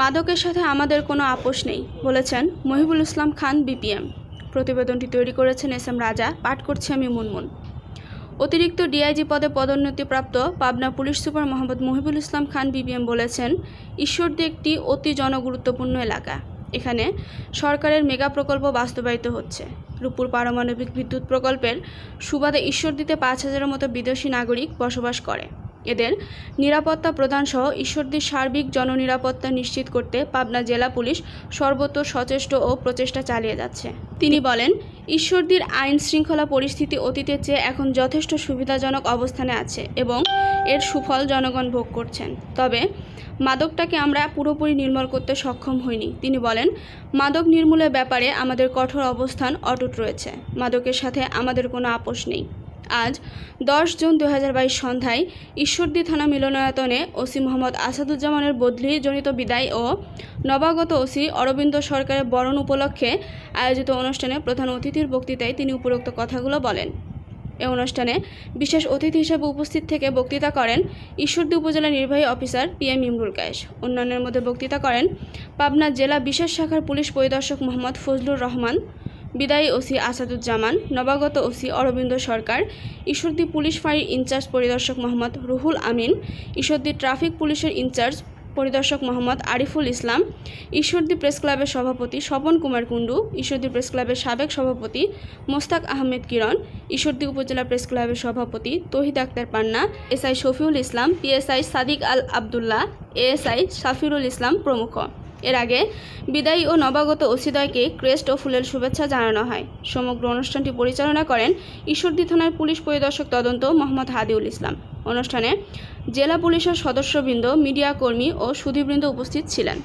মাদকের সাথে আমাদের কোনো আপোষ নেই বলেছেন মহিবুল ইসলাম খান বিপিএম প্রতিবেদনটি তৈরি করেছেন এস এম রাজা পাঠ করছি আমি মুনমুন অতিরিক্ত ডিআইজি পদে পদোন্নতিপ্রাপ্ত Pabna police super Mohammad Mohibul Islam Khan BBM বলেছেন ঈশ্বরদী একটি অতি জনগুরুত্বপূর্ণ এলাকা এখানে সরকারের মেগা প্রকল্প বাস্তবায়িত হচ্ছে রূপপুর পারমাণবিক বিদ্যুৎ প্রকল্পের সুবাদে ঈশ্বরদীতে পাঁচ হাজারের মতো বিদেশি নাগরিক বসবাস করে এদের নিরাপত্তা প্রদানসহ ঈশ্বরদীর সার্বিক জননিরাপত্তা নিশ্চিত করতে পাবনা জেলা পুলিশ সর্বত সচেষ্ট ও প্রচেষ্টা চালিয়ে যাচ্ছে তিনি বলেন ঈশ্বরদীর আইন শৃঙ্খলা পরিস্থিতি অতীতের চেয়ে এখন যথেষ্ট সুবিধাজনক অবস্থানে আছে এবং এর সুফল জনগণ ভোগ করছেন তবে মাদকটাকে আমরা পুরোপুরি নির্মল করতে সক্ষম হইনি তিনি বলেন মাদক নির্মূলের ব্যাপারে আমাদের কঠোর অবস্থান অটুট রয়েছে মাদকের সাথে আমাদের কোনো আপোষ নেই আজ দশ জুন দু সন্ধ্যায় ঈশ্বরদী থানা মিলনায়তনে ওসি মোহাম্মদ আসাদুজ্জামানের বদলি জনিত বিদায় ও নবাগত ওসি অরবিন্দ সরকারের বরণ উপলক্ষে আয়োজিত অনুষ্ঠানে প্রধান অতিথির বক্তৃতায় তিনি উপরোক্ত কথাগুলো বলেন এ অনুষ্ঠানে বিশেষ অতিথি হিসেবে উপস্থিত থেকে বক্তৃতা করেন ঈশ্বরদী উপজেলা নির্বাহী officer P M Imrul Kayes অন্যান্যের মধ্যে বক্তৃতা করেন পাবনা জেলা বিশেষ শাখার পুলিশ পরিদর্শক মোহাম্মদ ফজলুর রহমান বিদায়ী ওসি আসাদুজ্জামান নবাগত ওসি অরবিন্দ সরকার ঈশ্বরদী পুলিশ ফাঁড়ির ইনচার্জ পরিদর্শক মোহাম্মদ রুহুল আমিন ঈশ্বরদী ট্রাফিক পুলিশের ইনচার্জ পরিদর্শক মোহাম্মদ আরিফুল ইসলাম ঈশ্বরদী প্রেস ক্লাবের সভাপতি স্বপন কুমার কুণ্ডু ঈশ্বরদী প্রেস ক্লাবের সাবেক সভাপতি মোস্তাক আহমেদ কিরণ ঈশ্বরদী উপজেলা প্রেস ক্লাবের সভাপতি Tahid Akhtar Panna SI Shafiul Islam PSI Sadiq Al Abdullah ASI Safirul Islam প্রমুখ এর আগে বিদায়ী ও নবাগত অসিদয়কে ক্রেস্ট ও ফুলেল শুভেচ্ছা জানানো হয় সমগ্র অনুষ্ঠানটি পরিচালনা করেন ঈশ্বরদী থানার পুলিশ পরিদর্শক তদন্ত মোহাম্মদ হাদিউল ইসলাম অনুষ্ঠানে জেলা পুলিশের সদস্যবৃন্দ মিডিয়া কর্মী ও সুধীবৃন্দ উপস্থিত ছিলেন